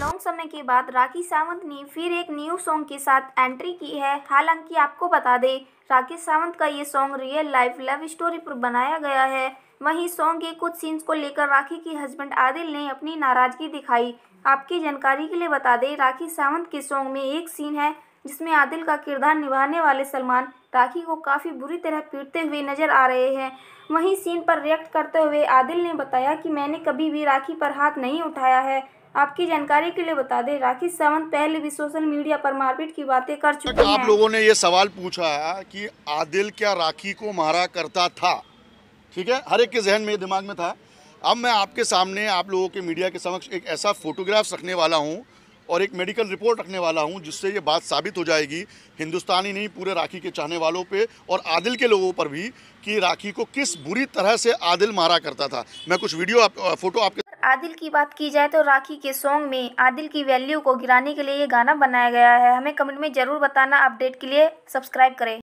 long समय के बाद राखी सावंत ने फिर एक न्यू सॉन्ग के साथ एंट्री की है हालांकि आपको बता दें राखी सावंत का ये song real life love story पर बनाया गया है वहीं सॉन्ग के कुछ सीन्स को लेकर राखी के हस्बैंड आदिल ने अपनी नाराजगी दिखाई आपकी जानकारी के लिए बता दें राखी सावंत के सॉन्ग में एक सीन है जिसमें आदिल का किरदार निभाने वाले सलमान राखी को काफ़ी बुरी तरह पीटते हुए नजर आ रहे हैं वहीं सीन पर रिएक्ट करते हुए आदिल ने बताया कि मैंने कभी भी राखी पर हाथ नहीं उठाया है आपकी जानकारी के लिए बता दें राखी सावंत पहले भी सोशल मीडिया पर मारपीट की बातें कर चुके तो हैं आप लोगों ने ये सवाल पूछा है कि आदिल क्या राखी को मारा करता था ठीक है हर एक के जहन में दिमाग में था अब मैं आपके सामने आप लोगों के मीडिया के समक्ष एक ऐसा फोटोग्राफ रखने वाला हूँ और एक मेडिकल रिपोर्ट रखने वाला हूँ जिससे ये बात साबित हो जाएगी हिंदुस्तानी नहीं पूरे राखी के चाहने वालों पे और आदिल के लोगों पर भी कि राखी को किस बुरी तरह से आदिल मारा करता था मैं कुछ वीडियो आप, फोटो आपके आदिल की बात की जाए तो राखी के सॉन्ग में आदिल की वैल्यू को गिराने के लिए ये गाना बनाया गया है हमें कमेंट में ज़रूर बताना अपडेट के लिए सब्सक्राइब करें